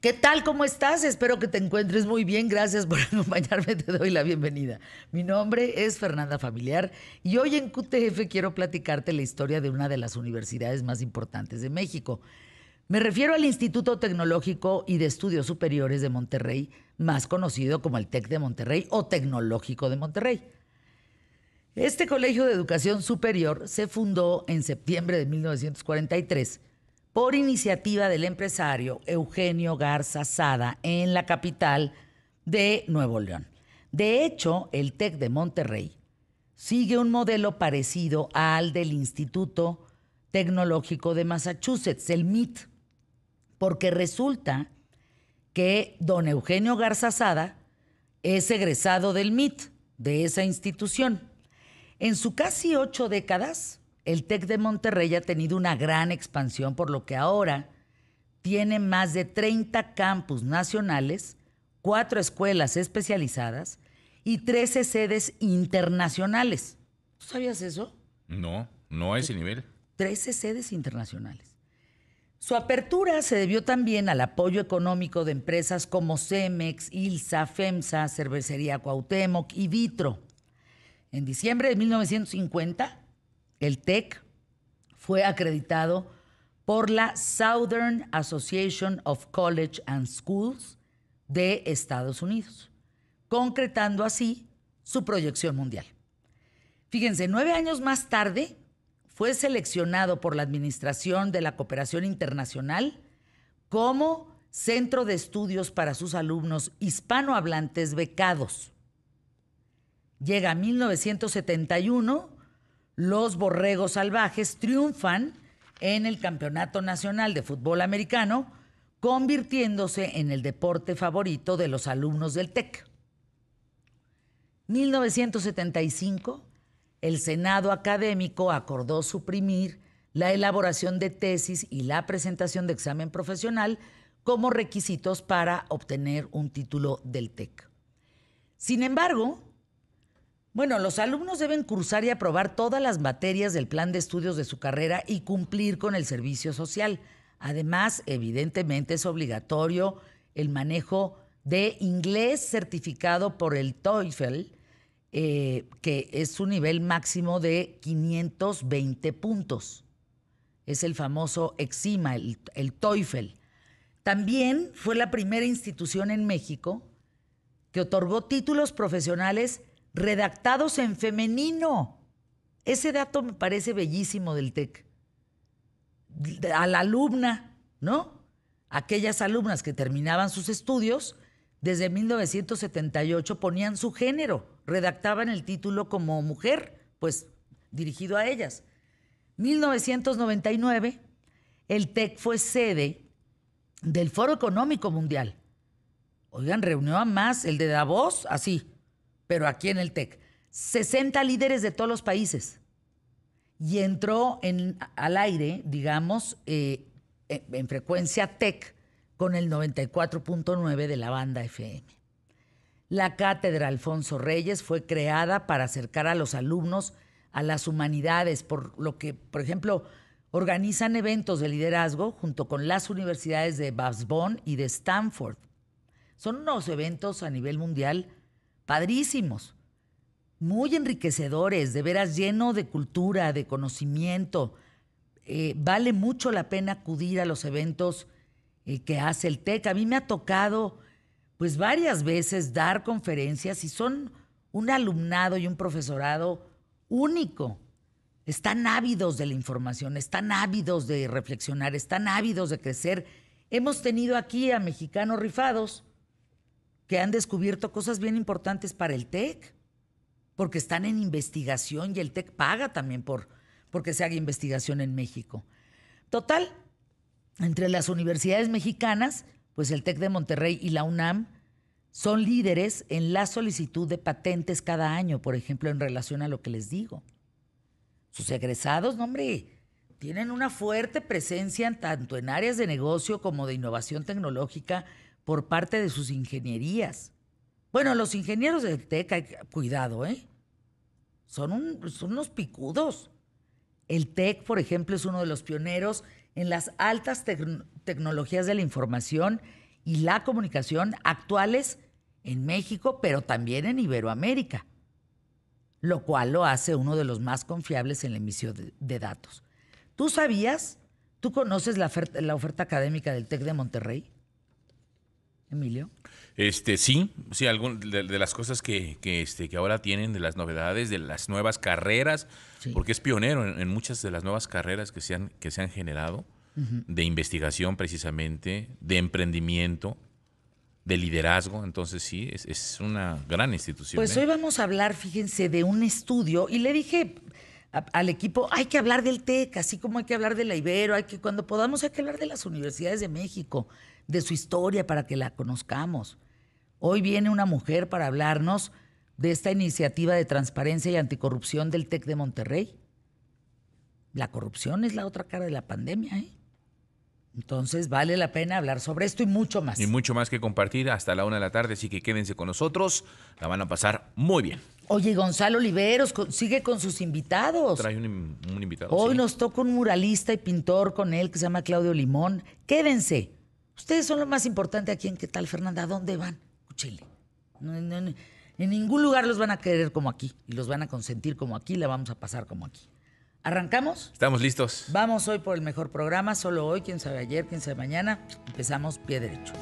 ¿Qué tal? ¿Cómo estás? Espero que te encuentres muy bien. Gracias por acompañarme. Te doy la bienvenida. Mi nombre es Fernanda Familiar y hoy en QTF quiero platicarte la historia de una de las universidades más importantes de México. Me refiero al Instituto Tecnológico y de Estudios Superiores de Monterrey, más conocido como el TEC de Monterrey o Tecnológico de Monterrey. Este colegio de educación superior se fundó en septiembre de 1943 por iniciativa del empresario Eugenio Garza Sada en la capital de Nuevo León. De hecho, el TEC de Monterrey sigue un modelo parecido al del Instituto Tecnológico de Massachusetts, el MIT, porque resulta que don Eugenio Garza Sada es egresado del MIT, de esa institución. En su casi ocho décadas, el TEC de Monterrey ha tenido una gran expansión, por lo que ahora tiene más de 30 campus nacionales, cuatro escuelas especializadas y 13 sedes internacionales. ¿Tú sabías eso? No, no a ese nivel. 13 sedes internacionales. Su apertura se debió también al apoyo económico de empresas como Cemex, Ilsa, FEMSA, Cervecería Cuauhtémoc y Vitro. En diciembre de 1950 el TEC fue acreditado por la Southern Association of College and Schools de Estados Unidos, concretando así su proyección mundial. Fíjense, nueve años más tarde fue seleccionado por la Administración de la Cooperación Internacional como centro de estudios para sus alumnos hispanohablantes becados. Llega a 1971 los borregos salvajes triunfan en el Campeonato Nacional de Fútbol Americano, convirtiéndose en el deporte favorito de los alumnos del TEC. 1975, el Senado académico acordó suprimir la elaboración de tesis y la presentación de examen profesional como requisitos para obtener un título del TEC. Sin embargo, bueno, los alumnos deben cursar y aprobar todas las materias del plan de estudios de su carrera y cumplir con el servicio social. Además, evidentemente es obligatorio el manejo de inglés certificado por el TOEFL, eh, que es un nivel máximo de 520 puntos. Es el famoso EXIMA, el, el TOEFL. También fue la primera institución en México que otorgó títulos profesionales redactados en femenino. Ese dato me parece bellísimo del TEC. A la alumna, ¿no? Aquellas alumnas que terminaban sus estudios, desde 1978 ponían su género, redactaban el título como mujer, pues dirigido a ellas. 1999, el TEC fue sede del Foro Económico Mundial. Oigan, reunió a más, el de Davos, así, pero aquí en el TEC, 60 líderes de todos los países. Y entró al aire, digamos, eh, en, frecuencia TEC con el 94.9 de la banda FM. La cátedra Alfonso Reyes fue creada para acercar a los alumnos a las humanidades, por lo que, por ejemplo, organizan eventos de liderazgo junto con las universidades de Babsborn y de Stanford. Son unos eventos a nivel mundial padrísimos, muy enriquecedores, de veras lleno de cultura, de conocimiento. Eh, vale mucho la pena acudir a los eventos eh, que hace el TEC. A mí me ha tocado, pues, varias veces dar conferencias y son un alumnado y un profesorado único. Están ávidos de la información, están ávidos de reflexionar, están ávidos de crecer. Hemos tenido aquí a mexicanos rifados que han descubierto cosas bien importantes para el TEC, porque están en investigación y el TEC paga también por porque se haga investigación en México. Total, entre las universidades mexicanas, pues el TEC de Monterrey y la UNAM son líderes en la solicitud de patentes cada año, por ejemplo, en relación a lo que les digo. Sus egresados, no hombre, tienen una fuerte presencia tanto en áreas de negocio como de innovación tecnológica, por parte de sus ingenierías. Bueno, los ingenieros del TEC, cuidado, ¿eh? Son, unos picudos. El TEC, por ejemplo, es uno de los pioneros en las altas tecnologías de la información y la comunicación actuales en México, pero también en Iberoamérica, lo cual lo hace uno de los más confiables en la emisión de, datos. ¿Tú sabías? ¿Tú conoces la oferta académica del TEC de Monterrey? Emilio. Este, sí, sí, de, las cosas que, que, este, que ahora tienen, de las novedades, de las nuevas carreras, porque es pionero en, muchas de las nuevas carreras que se han, que se han generado, de investigación precisamente, de emprendimiento, de liderazgo, entonces sí, es, una gran institución. Pues ¿eh? hoy vamos a hablar, fíjense, de un estudio, y le dije, al equipo, hay que hablar del TEC, así como hay que hablar de la Ibero, hay que cuando podamos hay que hablar de las universidades de México, de su historia para que la conozcamos. Hoy viene una mujer para hablarnos de esta iniciativa de transparencia y anticorrupción del TEC de Monterrey. La corrupción es la otra cara de la pandemia, ¿eh? Entonces vale la pena hablar sobre esto y mucho más. Y mucho más que compartir hasta la una de la tarde, así que quédense con nosotros, la van a pasar muy bien. Oye, Gonzalo Oliveros sigue con sus invitados. Trae un, invitado. Hoy nos toca un muralista y pintor con él que se llama Claudio Limón. Quédense. Ustedes son lo más importante aquí en ¿Qué tal, Fernanda? ¿A dónde van? Chile. En ningún lugar los van a querer como aquí y los van a consentir como aquí la vamos a pasar como aquí. ¿Arrancamos? Estamos listos. Vamos hoy por el mejor programa, solo hoy, quién sabe ayer, quién sabe mañana. Empezamos pie derecho.